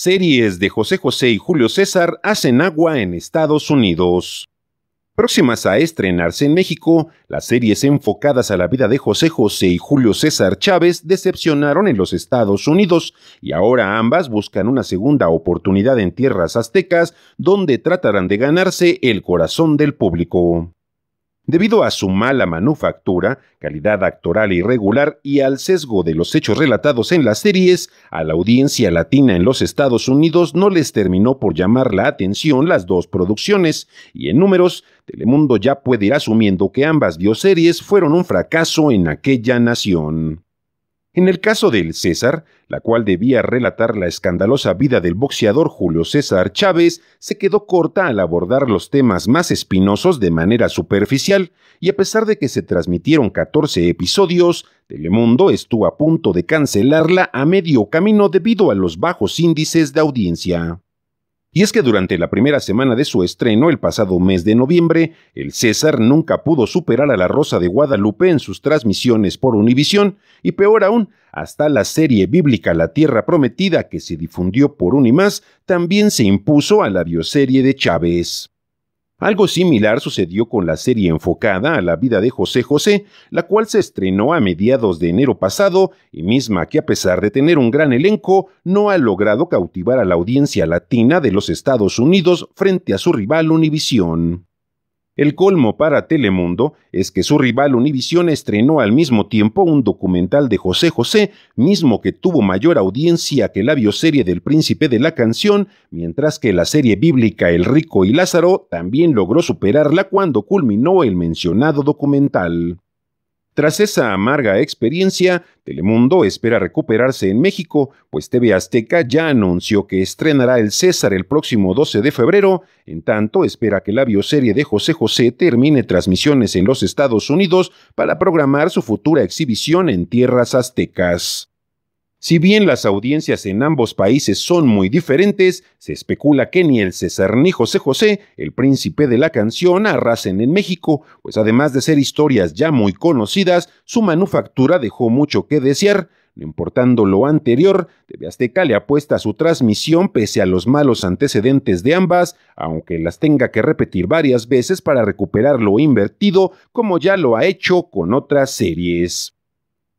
series de José José y Julio César hacen agua en Estados Unidos. Próximas a estrenarse en México, las series enfocadas a la vida de José José y Julio César Chávez decepcionaron en los Estados Unidos y ahora ambas buscan una segunda oportunidad en tierras aztecas donde tratarán de ganarse el corazón del público. Debido a su mala manufactura, calidad actoral irregular y al sesgo de los hechos relatados en las series, a la audiencia latina en los Estados Unidos no les terminó por llamar la atención las dos producciones, y en números, Telemundo ya puede ir asumiendo que ambas bioseries fueron un fracaso en aquella nación. En el caso del César, la cual debía relatar la escandalosa vida del boxeador Julio César Chávez, se quedó corta al abordar los temas más espinosos de manera superficial, y a pesar de que se transmitieron 14 episodios, Telemundo estuvo a punto de cancelarla a medio camino debido a los bajos índices de audiencia. Y es que durante la primera semana de su estreno, el pasado mes de noviembre, el César nunca pudo superar a la Rosa de Guadalupe en sus transmisiones por Univisión, y peor aún, hasta la serie bíblica La Tierra Prometida que se difundió por Unimás también se impuso a la bioserie de Chávez. Algo similar sucedió con la serie enfocada a la vida de José José, la cual se estrenó a mediados de enero pasado y misma que a pesar de tener un gran elenco, no ha logrado cautivar a la audiencia latina de los Estados Unidos frente a su rival Univisión. El colmo para Telemundo es que su rival Univision estrenó al mismo tiempo un documental de José José, mismo que tuvo mayor audiencia que la bioserie del príncipe de la canción, mientras que la serie bíblica El Rico y Lázaro también logró superarla cuando culminó el mencionado documental. Tras esa amarga experiencia, Telemundo espera recuperarse en México, pues TV Azteca ya anunció que estrenará El César el próximo 12 de febrero, en tanto espera que la bioserie de José José termine transmisiones en los Estados Unidos para programar su futura exhibición en tierras aztecas. Si bien las audiencias en ambos países son muy diferentes, se especula que ni el César ni José José, el príncipe de la canción, arrasen en México, pues además de ser historias ya muy conocidas, su manufactura dejó mucho que desear. No importando lo anterior, de Azteca le apuesta su transmisión pese a los malos antecedentes de ambas, aunque las tenga que repetir varias veces para recuperar lo invertido, como ya lo ha hecho con otras series.